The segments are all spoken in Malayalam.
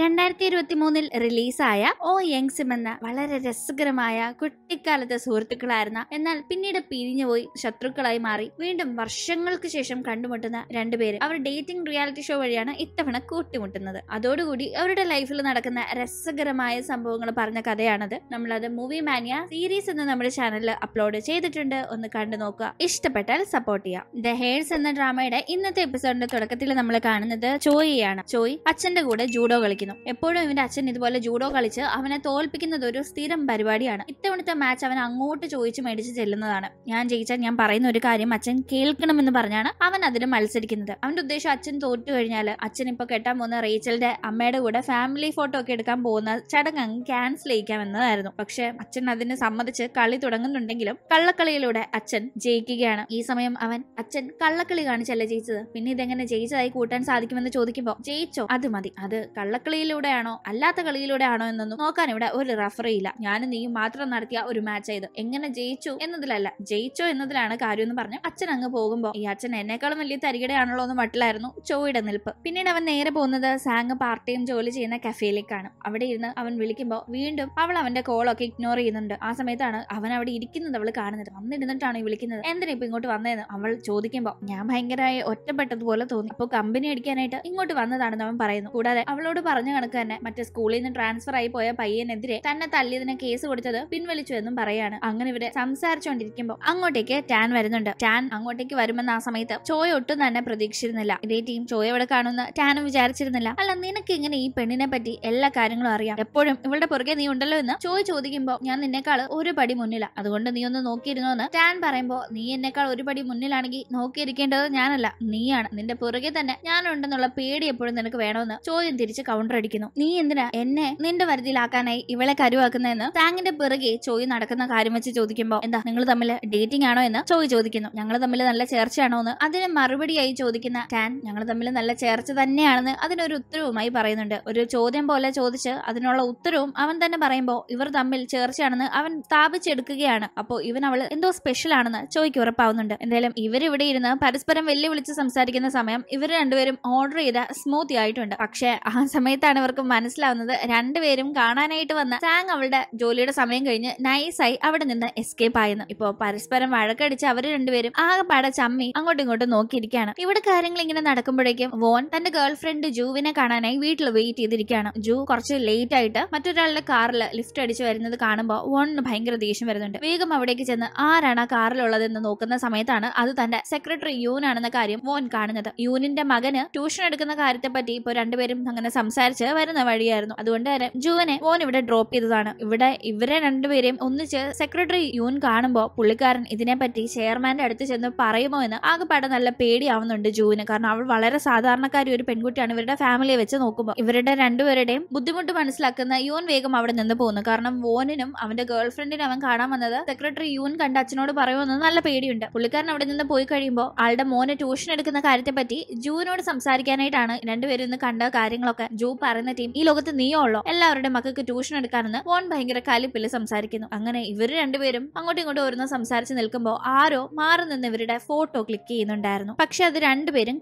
രണ്ടായിരത്തി ഇരുപത്തി മൂന്നിൽ റിലീസായ ഓ യങ്സിം എന്ന വളരെ രസകരമായ കുട്ടിക്കാലത്തെ സുഹൃത്തുക്കളായിരുന്ന എന്നാൽ പിന്നീട് പിരിഞ്ഞുപോയി ശത്രുക്കളായി മാറി വീണ്ടും വർഷങ്ങൾക്ക് ശേഷം കണ്ടുമുട്ടുന്ന രണ്ടുപേര് അവർ ഡേറ്റിംഗ് റിയാലിറ്റി ഷോ വഴിയാണ് ഇത്തവണ കൂട്ടിമുട്ടുന്നത് അതോടുകൂടി അവരുടെ ലൈഫിൽ നടക്കുന്ന രസകരമായ സംഭവങ്ങൾ പറഞ്ഞ കഥയാണത് നമ്മളത് മൂവി മാനിയ സീരീസ് എന്ന് നമ്മുടെ ചാനലിൽ അപ്ലോഡ് ചെയ്തിട്ടുണ്ട് ഒന്ന് കണ്ടു നോക്കുക ഇഷ്ടപ്പെട്ടാൽ സപ്പോർട്ട് ചെയ്യാം ദ ഹേഴ്സ് എന്ന ഡ്രാമയുടെ ഇന്നത്തെ എപ്പിസോഡിന്റെ തുടക്കത്തിൽ നമ്മൾ കാണുന്നത് ചോയിയാണ് ചോയ് അച്ഛന്റെ കൂടെ ജൂഡോ കളിക്കുന്നു കളിക്കുന്നു എപ്പോഴും ഇവന്റെ അച്ഛൻ ഇതുപോലെ ജൂഡോ കളിച്ച് അവനെ തോൽപ്പിക്കുന്നത് ഒരു സ്ഥിരം പരിപാടിയാണ് ഇത്തവണത്തെ മാച്ച് അവൻ അങ്ങോട്ട് ചോദിച്ച് മേടിച്ച് ചെല്ലുന്നതാണ് ഞാൻ ജയിച്ചാൽ ഞാൻ പറയുന്ന ഒരു കാര്യം അച്ഛൻ കേൾക്കണമെന്ന് പറഞ്ഞാണ് അവൻ അതിന് മത്സരിക്കുന്നത് അവന്റെ ഉദ്ദേശം അച്ഛൻ തോറ്റു കഴിഞ്ഞാൽ അച്ഛൻ ഇപ്പൊ കെട്ടാൻ പോകുന്ന റേച്ചലിന്റെ അമ്മയുടെ കൂടെ ഫാമിലി ഫോട്ടോ ഒക്കെ എടുക്കാൻ പോകുന്ന ചടങ്ങ് അങ്ങ് ക്യാൻസൽ ചെയ്യിക്കാമെന്നതായിരുന്നു പക്ഷെ അച്ഛൻ അതിന് സമ്മതിച്ച് കളി തുടങ്ങുന്നുണ്ടെങ്കിലും കള്ളക്കളിയിലൂടെ അച്ഛൻ ജയിക്കുകയാണ് ഈ സമയം അവൻ അച്ഛൻ കള്ളക്കളി കാണിച്ചല്ല ജയിച്ചത് പിന്നെ ഇതെങ്ങനെ ജയിച്ചതായി കൂട്ടാൻ സാധിക്കുമെന്ന് ചോദിക്കുമ്പോൾ ജയിച്ചോ അത് മതി അത് കള്ളക്കളി കളിയിലൂടെയാണോ അല്ലാത്ത കളിയിലൂടെയാണോ എന്നൊന്നും നോക്കാൻ ഇവിടെ ഒരു റഫറി ഇല്ല ഞാനും നീയും മാത്രം നടത്തിയ ഒരു മാച്ച് ആയത് എങ്ങനെ ജയിച്ചു എന്നതിലല്ല ജയിച്ചോ എന്നതിലാണ് കാര്യം എന്ന് പറഞ്ഞു അച്ഛൻ അങ്ങ് പോകുമ്പോൾ ഈ അച്ഛൻ എന്നെക്കാളും വലിയ തരികിടയാണല്ലോ എന്ന് മട്ടിലായിരുന്നു ചോയുടെ നിൽപ്പ് പിന്നീട് അവൻ നേരെ പോകുന്നത് സാങ് പാർട്ട് ടൈം ജോലി ചെയ്യുന്ന കഫേയിലേക്കാണ് അവിടെ ഇരുന്ന് അവൻ വിളിക്കുമ്പോൾ വീണ്ടും അവൾ അവന്റെ കോളൊക്കെ ഇഗ്നോർ ചെയ്യുന്നുണ്ട് ആ സമയത്താണ് അവൻ അവിടെ ഇരിക്കുന്നത് അവൾ കാണുന്നത് വന്നിരുന്നിട്ടാണ് ഈ വിളിക്കുന്നത് എന്തിനാ ഇപ്പൊ ഇങ്ങോട്ട് വന്നതെന്ന് അവൾ ചോദിക്കുമ്പോൾ ഞാൻ ഭയങ്കരമായി ഒറ്റപ്പെട്ടതുപോലെ തോന്നി അപ്പൊ കമ്പനി അടിക്കാനായിട്ട് ഇങ്ങോട്ട് വന്നതാണെന്ന് അവൻ പറയുന്നു കൂടാതെ അവളോട് പറഞ്ഞു പറഞ്ഞ കണക്ക് തന്നെ മറ്റേ സ്കൂളിൽ നിന്ന് ട്രാൻസ്ഫർ ആയി പോയ പയ്യനെതിരെ തന്നെ തല്ലിയതിനെ കേസ് കൊടുത്തത് പിൻവലിച്ചു എന്നും പറയാണ് അങ്ങനെ ഇവര് സംസാരിച്ചുകൊണ്ടിരിക്കുമ്പോൾ അങ്ങോട്ടേക്ക് ടാൻ വരുന്നുണ്ട് ടാൻ അങ്ങോട്ടേക്ക് വരുമെന്ന ആ സമയത്ത് ചോയ ഒട്ടും തന്നെ പ്രതീക്ഷിച്ചിരുന്നില്ല ഇതേ ടീം ചോയ എവിടെ കാണുന്ന ടാനും വിചാരിച്ചിരുന്നില്ല അല്ല നിനക്ക് ഇങ്ങനെ ഈ പെണ്ണിനെ പറ്റി എല്ലാ കാര്യങ്ങളും അറിയാം എപ്പോഴും ഇവളുടെ പുറകെ നീ ഉണ്ടല്ലോ എന്ന് ചോയ് ചോദിക്കുമ്പോൾ ഞാൻ നിന്നേക്കാൾ ഒരു പടി മുന്നിലാ അതുകൊണ്ട് നീ ഒന്ന് നോക്കിയിരുന്നോ എന്ന് ടാൻ പറയുമ്പോൾ നീ എന്നേക്കാൾ ഒരു പടി മുന്നിലാണെങ്കിൽ നോക്കിയിരിക്കേണ്ടത് ഞാനല്ല നീയാണ് നിന്റെ പുറകെ തന്നെ ഞാനുണ്ടെന്നുള്ള പേടി എപ്പോഴും നിനക്ക് വേണമെന്ന് ചോദ്യം തിരിച്ച് കൗണ്ടർ അടിക്കുന്നു നീ എന്തിനാ എന്നെ നിന്റെ വരുതിയിലാക്കാനായി ഇവളെ കരുവാക്കുന്നതെന്ന് സാങ്ങിന്റെ പിറകെ ചോയ് നടക്കുന്ന കാര്യം വെച്ച് ചോദിക്കുമ്പോൾ എന്താ നിങ്ങൾ തമ്മിൽ ഡേറ്റിംഗ് ആണോ എന്ന് ചോയ് ചോദിക്കുന്നു ഞങ്ങൾ തമ്മിൽ നല്ല ചേർച്ചയാണോ എന്ന് അതിന് മറുപടിയായി ചോദിക്കുന്ന ടാൻ ഞങ്ങൾ തമ്മിൽ നല്ല ചേർച്ച തന്നെയാണെന്ന് അതിനൊരു ഉത്തരവുമായി പറയുന്നുണ്ട് ഒരു ചോദ്യം പോലെ ചോദിച്ച് അതിനുള്ള ഉത്തരവും അവൻ തന്നെ പറയുമ്പോൾ ഇവർ തമ്മിൽ ചേർച്ചയാണെന്ന് അവൻ സ്ഥാപിച്ചെടുക്കുകയാണ് അപ്പോൾ ഇവൻ അവൾ എന്തോ സ്പെഷ്യൽ ആണെന്ന് ചോയ്ക്ക് ഉറപ്പാവുന്നുണ്ട് എന്തായാലും ഇവരിവിടെ ഇരുന്ന് പരസ്പരം വെല്ലുവിളിച്ച് സംസാരിക്കുന്ന സമയം ഇവർ രണ്ടുപേരും ഓർഡർ ചെയ്ത സ്മൂത്തി ആയിട്ടുണ്ട് പക്ഷേ ആ സമയത്ത് സമയത്താണ് ഇവർക്ക് മനസ്സിലാവുന്നത് രണ്ടുപേരും കാണാനായിട്ട് വന്ന സാങ് അവളുടെ ജോലിയുടെ സമയം കഴിഞ്ഞ് നൈസായി അവിടെ നിന്ന് എസ്കേപ്പ് ആയിരുന്നു ഇപ്പോ പരസ്പരം വഴക്കടിച്ച് അവർ രണ്ടുപേരും ആകെപ്പാടെ ചമ്മി അങ്ങോട്ടും ഇങ്ങോട്ടും നോക്കിയിരിക്കുകയാണ് ഇവിടെ കാര്യങ്ങൾ ഇങ്ങനെ നടക്കുമ്പോഴേക്കും വോൺ തന്റെ ഗേൾ ഫ്രണ്ട് ജൂവിനെ കാണാനായി വീട്ടിൽ വെയിറ്റ് ചെയ്തിരിക്കുകയാണ് ജൂ കുറച്ച് ലേറ്റ് ആയിട്ട് മറ്റൊരാളുടെ കാറിൽ ലിഫ്റ്റ് അടിച്ച് വരുന്നത് കാണുമ്പോൾ വോണിന് ഭയങ്കര ദേഷ്യം വരുന്നുണ്ട് വേഗം അവിടേക്ക് ചെന്ന് ആരാണ് ആ കാറിലുള്ളതെന്ന് നോക്കുന്ന സമയത്താണ് അത് തന്റെ സെക്രട്ടറി യൂൻ ആണെന്ന കാര്യം വോൺ കാണുന്നത് യൂനിന്റെ മകന് ട്യൂഷൻ എടുക്കുന്ന കാര്യത്തെ പറ്റി ഇപ്പൊ രണ്ടുപേരും അങ്ങനെ സംസാരം വിചാരിച്ച് വരുന്ന വഴിയായിരുന്നു അതുകൊണ്ട് തന്നെ ജൂവനെ മോൻ ഇവിടെ ഡ്രോപ്പ് ചെയ്തതാണ് ഇവിടെ ഇവരെ രണ്ടുപേരെയും ഒന്നിച്ച് സെക്രട്ടറി യൂൻ കാണുമ്പോൾ പുള്ളിക്കാരൻ ഇതിനെപ്പറ്റി ചെയർമാന്റെ അടുത്ത് ചെന്ന് പറയുമോ എന്ന് ആകെപ്പാടെ നല്ല പേടിയാവുന്നുണ്ട് ജൂവിന് കാരണം അവൾ വളരെ സാധാരണക്കാരി ഒരു പെൺകുട്ടിയാണ് ഇവരുടെ ഫാമിലിയെ വെച്ച് നോക്കുമ്പോൾ ഇവരുടെ രണ്ടുപേരുടെയും ബുദ്ധിമുട്ട് മനസ്സിലാക്കുന്ന യൂൻ വേഗം അവിടെ നിന്ന് പോകുന്നു കാരണം വോനിനും അവന്റെ ഗേൾ ഫ്രണ്ടിനും അവൻ കാണാൻ വന്നത് സെക്രട്ടറി യൂൻ കണ്ട അച്ഛനോട് പറയുമെന്ന് നല്ല പേടിയുണ്ട് പുള്ളിക്കാരൻ അവിടെ നിന്ന് പോയി കഴിയുമ്പോൾ ആളുടെ മോനെ ട്യൂഷൻ എടുക്കുന്ന കാര്യത്തെപ്പറ്റി ജൂനോട് സംസാരിക്കാനായിട്ടാണ് രണ്ടുപേരും ഇന്ന് കണ്ട കാര്യങ്ങളൊക്കെ ജൂ പറയുന്ന ടീം ഈ ലോകത്ത് നീയോ ഉള്ളോ എല്ലാവരുടെ മക്കൾക്ക് ട്യൂഷൻ എടുക്കാനെന്ന് ഫോൺ ഭയങ്കര കലിപ്പിൽ സംസാരിക്കുന്നു അങ്ങനെ ഇവർ രണ്ടുപേരും അങ്ങോട്ടും ഇങ്ങോട്ടും ഓരോന്ന് സംസാരിച്ച് നിൽക്കുമ്പോൾ ആരോ മാറി നിന്ന് ഇവരുടെ ഫോട്ടോ ക്ലിക്ക് ചെയ്യുന്നുണ്ടായിരുന്നു പക്ഷെ അത് രണ്ടുപേരും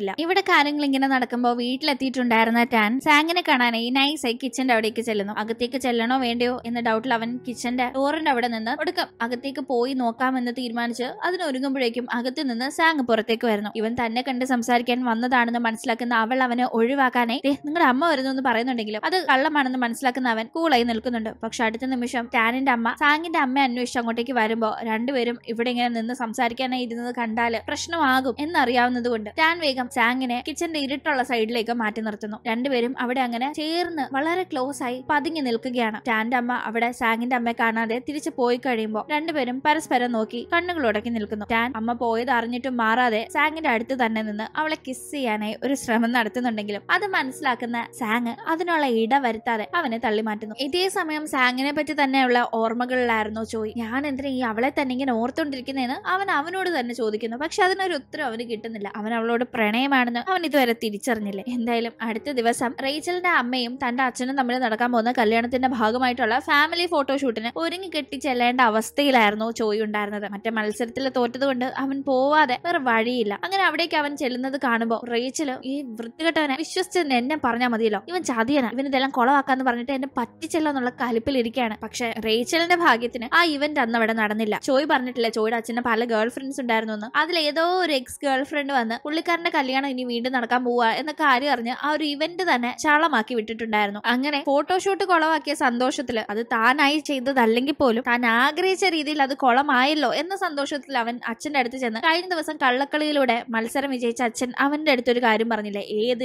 ഇല്ല ഇവിടെ കാര്യങ്ങൾ ഇങ്ങനെ നടക്കുമ്പോൾ വീട്ടിലെത്തിയിട്ടുണ്ടായിരുന്ന ടാൻ സാങ്ങിനെ കാണാനായി നൈസായി കിച്ചന്റെ അവിടേക്ക് ചെല്ലുന്നു അകത്തേക്ക് ചെല്ലണോ വേണ്ടയോ എന്ന ഡൗട്ടിൽ അവൻ കിച്ചന്റെ ഡോറിന്റെ അവിടെ നിന്ന് ഒടുക്കം അകത്തേക്ക് പോയി നോക്കാമെന്ന് തീരുമാനിച്ച് അതിനൊരുങ്ങുമ്പോഴേക്കും അകത്ത് നിന്ന് സാങ് പുറത്തേക്ക് വരുന്നു ഇവൻ തന്നെ കണ്ട് സംസാരിക്കാൻ വന്നതാണെന്ന് മനസ്സിലാക്കുന്ന അവൾ അവനെ ഒഴിവാക്കാനായി നിങ്ങളുടെ അമ്മ അമ്മ വരുന്നു എന്ന് പറയുന്നുണ്ടെങ്കിലും അത് കള്ളമാണെന്ന് മനസ്സിലാക്കുന്ന അവൻ കൂളായി നിൽക്കുന്നുണ്ട് പക്ഷെ അടുത്ത നിമിഷം ടാനിന്റെ അമ്മ സാങ്ങിന്റെ അമ്മ അന്വേഷിച്ച് അങ്ങോട്ടേക്ക് വരുമ്പോ രണ്ടുപേരും ഇവിടെ ഇങ്ങനെ നിന്ന് സംസാരിക്കാനായി ഇരുന്നത് കണ്ടാല് പ്രശ്നമാകും എന്നറിയാവുന്നത് കൊണ്ട് ടാൻ വേഗം സാങ്ങിനെ കിച്ചന്റെ ഇരുട്ടുള്ള സൈഡിലേക്ക് മാറ്റി നിർത്തുന്നു രണ്ടുപേരും അവിടെ അങ്ങനെ ചേർന്ന് വളരെ ക്ലോസ് ആയി പതുങ്ങി നിൽക്കുകയാണ് ടാന്റെ അമ്മ അവിടെ സാങ്ങിന്റെ അമ്മയെ കാണാതെ തിരിച്ചു പോയി കഴിയുമ്പോൾ രണ്ടുപേരും പരസ്പരം നോക്കി കണ്ണുകൾ ഉടക്കി നിൽക്കുന്നു ടാൻ അമ്മ പോയത് അറിഞ്ഞിട്ടും മാറാതെ സാങ്ങിന്റെ അടുത്ത് തന്നെ നിന്ന് അവളെ കിസ് ചെയ്യാനായി ഒരു ശ്രമം നടത്തുന്നുണ്ടെങ്കിലും അത് മനസ്സിലാക്കുന്ന സാങ് അതിനുള്ള ഇട വരുത്താതെ അവനെ തള്ളിമാറ്റുന്നു ഇതേ സമയം സാങ്ങിനെ പറ്റി തന്നെയുള്ള ഓർമ്മകളിലായിരുന്നു ചോയ് ഞാൻ എന്തിനാ ഈ അവളെ തന്നെ ഇങ്ങനെ ഓർത്തുകൊണ്ടിരിക്കുന്നതെന്ന് അവൻ അവനോട് തന്നെ ചോദിക്കുന്നു പക്ഷെ അതിനൊരു ഉത്തരം അവന് കിട്ടുന്നില്ല അവൻ അവളോട് പ്രണയമാണെന്ന് അവൻ ഇതുവരെ തിരിച്ചറിഞ്ഞില്ല എന്തായാലും അടുത്ത ദിവസം റേച്ചലിന്റെ അമ്മയും തന്റെ അച്ഛനും തമ്മിൽ നടക്കാൻ പോകുന്ന കല്യാണത്തിന്റെ ഭാഗമായിട്ടുള്ള ഫാമിലി ഫോട്ടോഷൂട്ടിന് ഒരുങ്ങി കെട്ടി ചെല്ലേണ്ട അവസ്ഥയിലായിരുന്നു ചോയ് ഉണ്ടായിരുന്നത് മറ്റേ മത്സരത്തിൽ തോറ്റതുകൊണ്ട് അവൻ പോവാതെ വേറെ വഴിയില്ല അങ്ങനെ അവിടേക്ക് അവൻ ചെല്ലുന്നത് കാണുമ്പോൾ റേച്ചൽ ഈ വൃത്തികെട്ടവനെ വിശ്വസിച്ച് എന്നെ പറഞ്ഞാൽ മതി മതിയല്ലോ ഇവൻ ചതിയനാണ് ഇവൻ ഇതെല്ലാം കുളവാക്കാന്ന് പറഞ്ഞിട്ട് എന്നെ പറ്റിച്ചല്ലോ എന്നുള്ള കലിപ്പിലിരിക്കുകയാണ് പക്ഷെ റേച്ചലിന്റെ ഭാഗ്യത്തിന് ആ ഇവന്റ് അന്ന് അവിടെ നടന്നില്ല ചോയ് പറഞ്ഞിട്ടില്ല ചോയുടെ അച്ഛന് പല ഗേൾ ഫ്രണ്ട്സ് ഉണ്ടായിരുന്നു എന്ന് അതിൽ ഏതോ ഒരു എക്സ് ഗേൾ ഫ്രണ്ട് വന്ന് പുള്ളിക്കാരന്റെ കല്യാണം ഇനി വീണ്ടും നടക്കാൻ പോവുക എന്ന കാര്യം അറിഞ്ഞ് ആ ഒരു ഇവന്റ് തന്നെ ചാളമാക്കി വിട്ടിട്ടുണ്ടായിരുന്നു അങ്ങനെ ഫോട്ടോഷൂട്ട് കുളവാക്കിയ സന്തോഷത്തിൽ അത് താനായി ചെയ്തതല്ലെങ്കിൽ പോലും താൻ ആഗ്രഹിച്ച രീതിയിൽ അത് കുളമായല്ലോ എന്ന സന്തോഷത്തിൽ അവൻ അച്ഛന്റെ അടുത്ത് ചെന്ന് കഴിഞ്ഞ ദിവസം കള്ളക്കളിയിലൂടെ മത്സരം വിജയിച്ച അച്ഛൻ അവന്റെ അടുത്തൊരു കാര്യം പറഞ്ഞില്ലേ ഏത്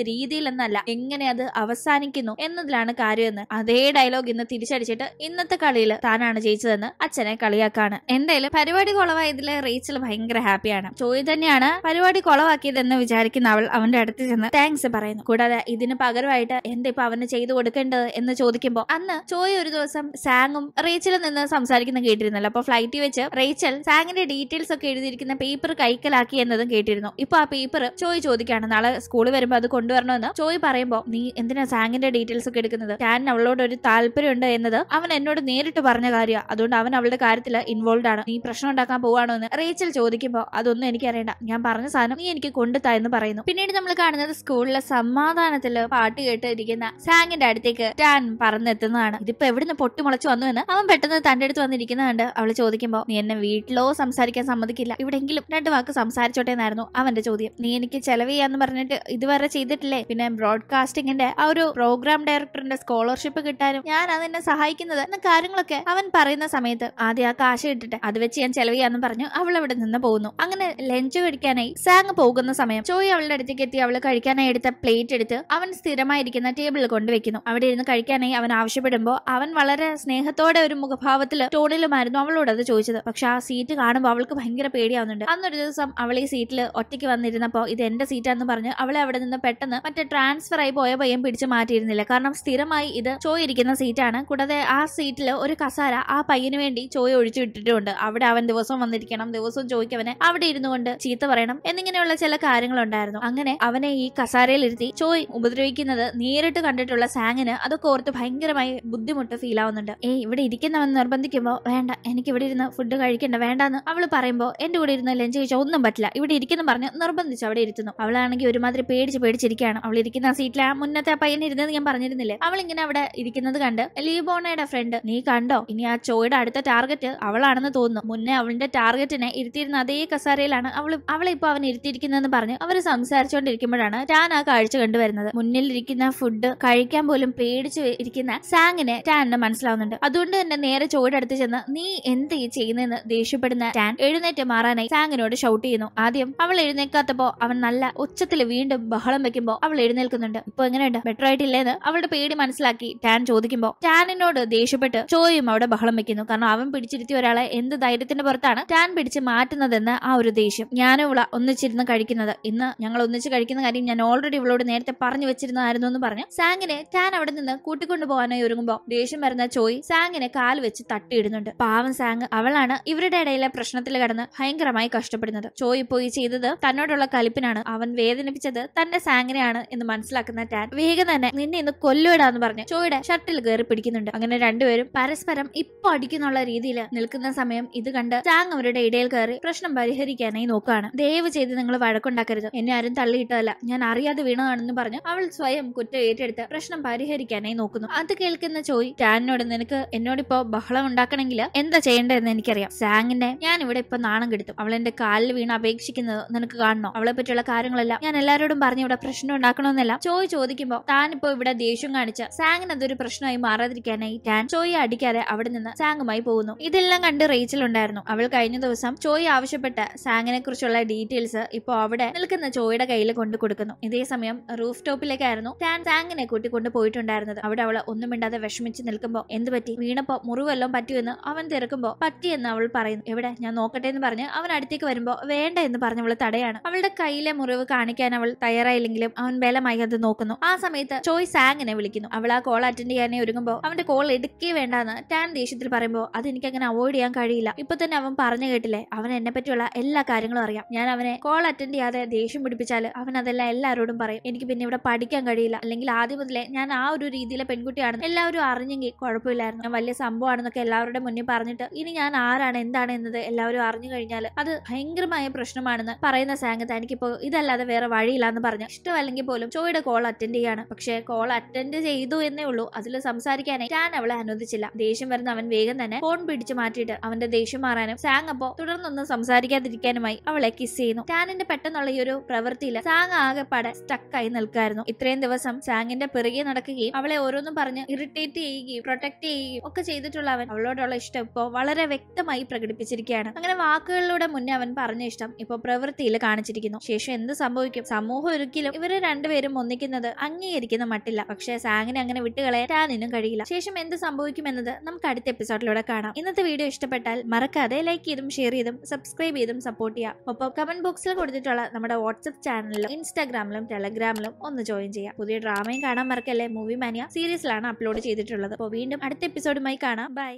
എന്നല്ല എങ്ങനെ അത് അവസാനിക്കുന്നു എന്നതിലാണ് കാര്യമെന്ന് അതേ ഡയലോഗ് ഇന്ന് തിരിച്ചടിച്ചിട്ട് ഇന്നത്തെ കളിയിൽ താനാണ് ജയിച്ചതെന്ന് അച്ഛനെ കളിയാക്കാണ് എന്തായാലും പരിപാടി കുളവായതിൽ റീച്ചൽ ഭയങ്കര ഹാപ്പിയാണ് ചോയ് തന്നെയാണ് പരിപാടി കുളവാക്കിയതെന്ന് വിചാരിക്കുന്ന അവൾ അവന്റെ അടുത്ത് ചെന്ന് താങ്ക്സ് പറയുന്നു കൂടാതെ ഇതിന് പകരമായിട്ട് എന്താ ഇപ്പൊ അവന് ചെയ്തു കൊടുക്കേണ്ടത് എന്ന് ചോദിക്കുമ്പോൾ അന്ന് ചോയ് ഒരു ദിവസം സാങ്ങും റേച്ചലിൽ നിന്ന് സംസാരിക്കുന്ന കേട്ടിരുന്നല്ലോ അപ്പൊ ഫ്ലൈറ്റിൽ വെച്ച് റേച്ചൽ സാങ്ങിന്റെ ഡീറ്റെയിൽസ് ഒക്കെ എഴുതിയിരിക്കുന്ന പേപ്പർ കൈക്കലാക്കി എന്നതും കേട്ടിരുന്നു ഇപ്പൊ ആ പേപ്പർ ചോയ് ചോദിക്കുകയാണ് നാളെ സ്കൂളിൽ വരുമ്പോൾ അത് കൊണ്ടുവരണമെന്ന് ചോയ് പറയുമ്പോൾ നീ എന്തിനാ സാങ്ങിന്റെ ഡീറ്റെയിൽസ് ഒക്കെ എടുക്കുന്നത് ഞാൻ അവളോട് ഒരു താല്പര്യമുണ്ട് എന്നത് അവൻ എന്നോട് നേരിട്ട് പറഞ്ഞ കാര്യമാണ് അതുകൊണ്ട് അവൻ അവളുടെ കാര്യത്തിൽ ഇൻവോൾവ് ആണ് നീ പ്രശ്നം ഉണ്ടാക്കാൻ പോവാണോ എന്ന് റേച്ചൽ ചോദിക്കുമ്പോൾ അതൊന്നും എനിക്ക് അറിയണ്ട ഞാൻ പറഞ്ഞ സാധനം നീ എനിക്ക് കൊണ്ടുത്താ എന്ന് പറയുന്നു പിന്നീട് നമ്മൾ കാണുന്നത് സ്കൂളിലെ സമാധാനത്തിൽ പാട്ട് കേട്ട് ഇരിക്കുന്ന സാങ്ങിന്റെ അടുത്തേക്ക് ടാൻ പറന്നെത്തുന്നതാണ് ഇതിപ്പോ എവിടുന്ന് പൊട്ടിമുളച്ചു വന്നു എന്ന് അവൻ പെട്ടെന്ന് തന്റെ അടുത്ത് വന്നിരിക്കുന്നതുകൊണ്ട് അവൾ ചോദിക്കുമ്പോൾ നീ എന്നെ വീട്ടിലോ സംസാരിക്കാൻ സമ്മതിക്കില്ല ഇവിടെങ്കിലും രണ്ട് വാക്ക് സംസാരിച്ചോട്ടെ എന്നായിരുന്നു അവന്റെ ചോദ്യം നീ എനിക്ക് ചെലവ് ചെയ്യാന്ന് പറഞ്ഞിട്ട് ഇതുവരെ ചെയ്തിട്ടില്ലേ പിന്നെ ബ്രോഡ്കാസ്റ്റിംഗ് എന്റെ ആ ഒരു പ്രോഗ്രാം ഡയറക്ടറിന്റെ സ്കോളർഷിപ്പ് കിട്ടാനും ഞാൻ അതെന്നെ സഹായിക്കുന്നത് എന്ന കാര്യങ്ങളൊക്കെ അവൻ പറയുന്ന സമയത്ത് ആദ്യം ആ കാശ് ഇട്ടിട്ട് അത് വെച്ച് ഞാൻ ചെലവ് ചെയ്യാന്ന് പറഞ്ഞു അവൾ അവിടെ നിന്ന് പോകുന്നു അങ്ങനെ ലഞ്ച് കഴിക്കാനായി സാങ് പോകുന്ന സമയം ചോയ് അവളുടെ അടുത്തേക്ക് എത്തി അവൾ കഴിക്കാനായി എടുത്ത പ്ലേറ്റ് എടുത്ത് അവൻ സ്ഥിരമായിരിക്കുന്ന ടേബിളിൽ കൊണ്ടുവെക്കുന്നു അവിടെ ഇരുന്ന് കഴിക്കാനായി അവൻ ആവശ്യപ്പെടുമ്പോൾ അവൻ വളരെ സ്നേഹത്തോടെ ഒരു മുഖഭാവത്തിൽ ടോണിലുമായിരുന്നു അവളോട് അത് ചോദിച്ചത് പക്ഷെ ആ സീറ്റ് കാണുമ്പോൾ അവൾക്ക് ഭയങ്കര പേടിയാവുന്നുണ്ട് അന്നൊരു ദിവസം അവൾ ഈ സീറ്റിൽ ഒറ്റയ്ക്ക് വന്നിരുന്നപ്പോ ഇത് എന്റെ സീറ്റാന്ന് പറഞ്ഞ് അവളെ അവിടെ നിന്ന് പെട്ടെന്ന് മറ്റേ ട്രാൻസ്ഫർ ആയി പോയ സ്വയം പിടിച്ചു മാറ്റിയിരുന്നില്ല കാരണം സ്ഥിരമായി ഇത് ചോയിരിക്കുന്ന സീറ്റാണ് കൂടാതെ ആ സീറ്റിൽ ഒരു കസാര ആ പയ്യന് വേണ്ടി ചോയ് ഒഴിച്ചു വിട്ടിട്ടുണ്ട് അവിടെ അവൻ ദിവസവും വന്നിരിക്കണം ദിവസവും ചോയ്ക്ക് അവനെ അവിടെ ഇരുന്നു കൊണ്ട് ചീത്ത പറയണം എന്നിങ്ങനെയുള്ള ചില കാര്യങ്ങളുണ്ടായിരുന്നു അങ്ങനെ അവനെ ഈ കസാരയിലിരുത്തി ചോയ് ഉപദ്രവിക്കുന്നത് നേരിട്ട് കണ്ടിട്ടുള്ള സാങ്ങിന് അതൊക്കെ ഓർത്ത് ഭയങ്കരമായി ബുദ്ധിമുട്ട് ഫീൽ ആവുന്നുണ്ട് ഏ ഇവിടെ ഇരിക്കുന്നവൻ നിർബന്ധിക്കുമ്പോ വേണ്ട എനിക്ക് ഇവിടെ ഇരുന്ന് ഫുഡ് കഴിക്കണ്ട വേണ്ടെന്ന് അവൾ പറയുമ്പോൾ എന്റെ കൂടെ ഇരുന്ന് ലഞ്ച് കഴിച്ചാൽ ഒന്നും പറ്റില്ല ഇവിടെ ഇരിക്കുന്നു പറഞ്ഞ് നിർബന്ധിച്ച് അവിടെ ഇരുത്തുന്നു അവളാണെങ്കിൽ ഒരുമാതിരി പേടിച്ച് പേടിച്ചിരിക്കുകയാണ് അവൾ ഇരിക്കുന്ന സീറ്റിൽ ആ മുന്നത്തെ ആ പയ്യൻ ഇരുന്നത് ഞാൻ പറഞ്ഞിരുന്നില്ലേ അവൾ ഇങ്ങനെ അവിടെ ഇരിക്കുന്നത് കണ്ട് ലീബോണയുടെ ഫ്രണ്ട് നീ കണ്ടോ ഇനി ആ ചോയുടെ അടുത്ത ടാർഗറ്റ് അവളാണെന്ന് തോന്നുന്നു മുന്നേ അവളുടെ ടാർഗറ്റിനെ ഇരുത്തിയിരുന്ന അതേ കസാരയിലാണ് അവൾ അവളെ ഇപ്പൊ അവൻ ഇരുത്തിയിരിക്കുന്നതെന്ന് പറഞ്ഞ് അവർ സംസാരിച്ചുകൊണ്ടിരിക്കുമ്പോഴാണ് ടാൻ ആ കാഴ്ച കണ്ടുവരുന്നത് ഇരിക്കുന്ന ഫുഡ് കഴിക്കാൻ പോലും പേടിച്ചു ഇരിക്കുന്ന സാങ്ങിനെ ടാനിന് മനസ്സിലാവുന്നുണ്ട് അതുകൊണ്ട് തന്നെ നേരെ ചോയുടെ അടുത്ത് ചെന്ന് നീ എന്ത് ഈ ചെയ്യുന്നതെന്ന് ദേഷ്യപ്പെടുന്ന ടാൻ എഴുന്നേറ്റ് മാറാനായി സാങ്ങിനോട് ഷൗട്ട് ചെയ്യുന്നു ആദ്യം അവൾ എഴുന്നേക്കാത്തപ്പോ അവൻ നല്ല ഉച്ചത്തിൽ വീണ്ടും ബഹളം വെക്കുമ്പോൾ അവൾ എഴുന്നേൽക്കുന്നുണ്ട് ഇപ്പൊ എങ്ങനെ വേണ്ട ബെറ്റർ ആയിട്ടില്ലേന്ന് അവളുടെ പേടി മനസ്സിലാക്കി ടാൻ ചോദിക്കുമ്പോൾ ടാനിനോട് ദേഷ്യപ്പെട്ട് ചോയും അവിടെ ബഹളം വെക്കുന്നു കാരണം അവൻ പിടിച്ചിരുത്തിയ ഒരാളെ എന്ത് ധൈര്യത്തിന്റെ പുറത്താണ് ടാൻ പിടിച്ച് മാറ്റുന്നതെന്ന് ആ ഒരു ദേഷ്യം ഞാനും ഇവള ഒന്നിച്ചിരുന്ന് കഴിക്കുന്നത് ഇന്ന് ഞങ്ങൾ ഒന്നിച്ച് കഴിക്കുന്ന കാര്യം ഞാൻ ഓൾറെഡി ഇവളോട് നേരത്തെ പറഞ്ഞു വെച്ചിരുന്നതായിരുന്നു എന്ന് പറഞ്ഞു സാങ്ങിനെ ടാൻ അവിടെ നിന്ന് കൂട്ടിക്കൊണ്ടു പോകാനായി ഒരുങ്ങുമ്പോൾ ദേഷ്യം വരുന്ന ചോയ് സാങ്ങിനെ കാൽ വെച്ച് തട്ടിയിടുന്നുണ്ട് പാവം സാങ് അവളാണ് ഇവരുടെ ഇടയിലെ പ്രശ്നത്തിൽ കടന്ന് ഭയങ്കരമായി കഷ്ടപ്പെടുന്നത് ചോയ് പോയി ചെയ്തത് തന്നോടുള്ള കലിപ്പിനാണ് അവൻ വേദനിപ്പിച്ചത് തന്റെ സാങ്ങിനെയാണ് എന്ന് മനസ്സിലാക്കുന്ന ടാൻ വേഗം തന്നെ നിന്നെ ഇന്ന് കൊല്ലുവിടാന്ന് പറഞ്ഞ് ചോയുടെ ഷട്ടിൽ കയറി പിടിക്കുന്നുണ്ട് അങ്ങനെ രണ്ടുപേരും പരസ്പരം ഇപ്പൊ അടിക്കുന്നുള്ള രീതിയിൽ നിൽക്കുന്ന സമയം ഇത് കണ്ട് ചാങ് അവരുടെ ഇടയിൽ കയറി പ്രശ്നം പരിഹരിക്കാനായി നോക്കുകയാണ് ദയവ് ചെയ്ത് നിങ്ങൾ വഴക്കുണ്ടാക്കരുത് എന്നെ ആരും തള്ളിയിട്ടതല്ല ഞാൻ അറിയാതെ വീണതാണെന്ന് പറഞ്ഞ് അവൾ സ്വയം കുറ്റം ഏറ്റെടുത്ത് പ്രശ്നം പരിഹരിക്കാനായി നോക്കുന്നു അത് കേൾക്കുന്ന ചോയ് ചാനിനോട് നിനക്ക് എന്നോടിപ്പോ ബഹളം ഉണ്ടാക്കണമെങ്കിൽ എന്താ ചെയ്യേണ്ടതെന്ന് എനിക്കറിയാം സാങ്ങിന്റെ ഞാൻ ഇവിടെ ഇപ്പൊ നാണം കെടുത്തും അവൾ എന്റെ കാലിൽ വീണ് അപേക്ഷിക്കുന്നത് നിനക്ക് കാണണോ അവളെ പറ്റിയുള്ള കാര്യങ്ങളെല്ലാം ഞാൻ എല്ലാവരോടും പറഞ്ഞു ഇവിടെ പ്രശ്നം ഉണ്ടാക്കണമെന്നല്ല ചോയ് ചോദിക്കും പറയുമ്പോൾ താനിപ്പോ ഇവിടെ ദേഷ്യം കാണിച്ച സാങ്ങിന് അതൊരു പ്രശ്നമായി മാറാതിരിക്കാനായി ടാൻ ചോയെ അടിക്കാതെ അവിടെ നിന്ന് സാങ്ങുമായി പോകുന്നു ഇതെല്ലാം കണ്ട് റേച്ചൽ ഉണ്ടായിരുന്നു അവൾ കഴിഞ്ഞ ദിവസം ചോയ് ആവശ്യപ്പെട്ട സാങ്ങിനെ കുറിച്ചുള്ള ഡീറ്റെയിൽസ് ഇപ്പോ അവിടെ നിൽക്കുന്ന ചോയുടെ കയ്യിൽ കൊണ്ടു കൊടുക്കുന്നു ഇതേ സമയം റൂഫ് ടോപ്പിലേക്കായിരുന്നു ടാൻ സാങ്ങിനെ കൂട്ടിക്കൊണ്ട് പോയിട്ടുണ്ടായിരുന്നത് അവിടെ അവൾ ഒന്നും മിണ്ടാതെ വിഷമിച്ച് നിൽക്കുമ്പോൾ എന്ത് പറ്റി വീണപ്പോ മുറിവെല്ലാം പറ്റുമെന്ന് അവൻ തിരക്കുമ്പോൾ പറ്റിയെന്ന് അവൾ പറയുന്നു എവിടെ ഞാൻ നോക്കട്ടെ എന്ന് പറഞ്ഞ് അവൻ അടുത്തേക്ക് വരുമ്പോൾ വേണ്ട എന്ന് പറഞ്ഞ് അവൾ തടയാണ് അവളുടെ കയ്യിലെ മുറിവ് കാണിക്കാൻ അവൾ തയ്യാറായില്ലെങ്കിലും അവൻ ബലമായി അത് നോക്കുന്നു ആ സമയത്ത് ചോയ് സാങ്ങിനെ വിളിക്കുന്നു അവൾ ആ കോൾ അറ്റൻഡ് ചെയ്യാനേ ഒരുങ്ങുമ്പോൾ അവന്റെ കോൾ എടുക്കേ വേണ്ടെന്ന് ടാൻ ദേഷ്യത്തിൽ പറയുമ്പോൾ അത് എനിക്ക് അങ്ങനെ അവോയ്ഡ് ചെയ്യാൻ കഴിയില്ല ഇപ്പൊ തന്നെ അവൻ പറഞ്ഞു കേട്ടില്ലേ അവൻ എന്നെ പറ്റിയുള്ള എല്ലാ കാര്യങ്ങളും അറിയാം ഞാൻ അവനെ കോൾ അറ്റൻഡ് ചെയ്യാതെ ദേഷ്യം പിടിപ്പിച്ചാൽ അവൻ അതെല്ലാം എല്ലാവരോടും പറയും എനിക്ക് പിന്നെ ഇവിടെ പഠിക്കാൻ കഴിയില്ല അല്ലെങ്കിൽ ആദ്യം മുതലേ ഞാൻ ആ ഒരു രീതിയിലെ പെൺകുട്ടിയാണെന്ന് എല്ലാവരും അറിഞ്ഞെങ്കിൽ കുഴപ്പമില്ലായിരുന്നു ഞാൻ വലിയ സംഭവമാണെന്നൊക്കെ എല്ലാവരുടെ മുന്നിൽ പറഞ്ഞിട്ട് ഇനി ഞാൻ ആരാണ് എന്താണ് എന്നത് എല്ലാവരും അറിഞ്ഞു കഴിഞ്ഞാൽ അത് ഭയങ്കരമായ പ്രശ്നമാണെന്ന് പറയുന്ന സാങ്കത്ത് എനിക്കിപ്പോ ഇതല്ലാതെ വേറെ വഴിയില്ലാന്ന് പറഞ്ഞു ഇഷ്ടമല്ലെങ്കിൽ പോലും ചോയുടെ കോൾ അറ്റൻഡ് ചെയ്യാണ് പക്ഷേ കോൾ അറ്റൻഡ് ചെയ്തു എന്നേ ഉള്ളൂ അതിൽ സംസാരിക്കാനായി ടാൻ അവളെ അനുവദിച്ചില്ല ദേഷ്യം വരുന്ന അവൻ വേഗം തന്നെ ഫോൺ പിടിച്ചു മാറ്റിയിട്ട് അവന്റെ ദേഷ്യം മാറാനും സാങ് അപ്പോ തുടർന്നൊന്നും സംസാരിക്കാതിരിക്കാനുമായി അവളെ കിസ് ചെയ്യുന്നു ടാനിന്റെ പെട്ടെന്നുള്ള ഈ ഒരു പ്രവൃത്തിയിൽ സാങ് ആകെപ്പാടെ സ്റ്റക്കായി നിൽക്കായിരുന്നു ഇത്രയും ദിവസം സാങ്ങിന്റെ പിറകെ നടക്കുകയും അവളെ ഓരോന്നും പറഞ്ഞ് ഇറിറ്റേറ്റ് ചെയ്യുകയും പ്രൊട്ടക്ട് ചെയ്യുകയും ഒക്കെ ചെയ്തിട്ടുള്ള അവൻ അവളോടുള്ള ഇഷ്ടം ഇപ്പോൾ വളരെ വ്യക്തമായി പ്രകടിപ്പിച്ചിരിക്കുകയാണ് അങ്ങനെ വാക്കുകളിലൂടെ മുന്നേ അവൻ പറഞ്ഞ ഇഷ്ടം ഇപ്പോൾ പ്രവൃത്തിയിൽ കാണിച്ചിരിക്കുന്നു ശേഷം എന്ത് സംഭവിക്കും സമൂഹം ഒരിക്കലും ഇവര് രണ്ടുപേരും ഒന്നിക്കുന്നത് അംഗീകരിക്കുന്ന മട്ടില്ല പക്ഷെ സാങ്ങിനെ അങ്ങനെ വിട്ടുകളയാൻ ടാനിനും കഴിയില്ല ശേഷം എന്ത് സംഭവിക്കുമെന്നത് നമുക്ക് അടുത്ത എപ്പിസോഡിലൂടെ കാണാം ഇന്നത്തെ വീഡിയോ ഇഷ്ടപ്പെട്ടാൽ മറക്കാതെ ലൈക്ക് ചെയ്തും ഷെയർ ചെയ്തും സബ്സ്ക്രൈബ് ചെയ്തും സപ്പോർട്ട് ചെയ്യാം ഒപ്പം കമന്റ് ബോക്സിൽ കൊടുത്തിട്ടുള്ള നമ്മുടെ വാട്സ്ആപ്പ് ചാനലിലും ഇൻസ്റ്റാഗ്രാമിലും ടെലഗ്രാമിലും ഒന്ന് ജോയിൻ ചെയ്യാം പുതിയ ഡ്രാമയും കാണാൻ മറക്കല്ലേ മൂവി മാനിയ സീരീസിലാണ് അപ്ലോഡ് ചെയ്തിട്ടുള്ളത് അപ്പോൾ വീണ്ടും അടുത്ത എപ്പിസോഡുമായി കാണാം ബൈ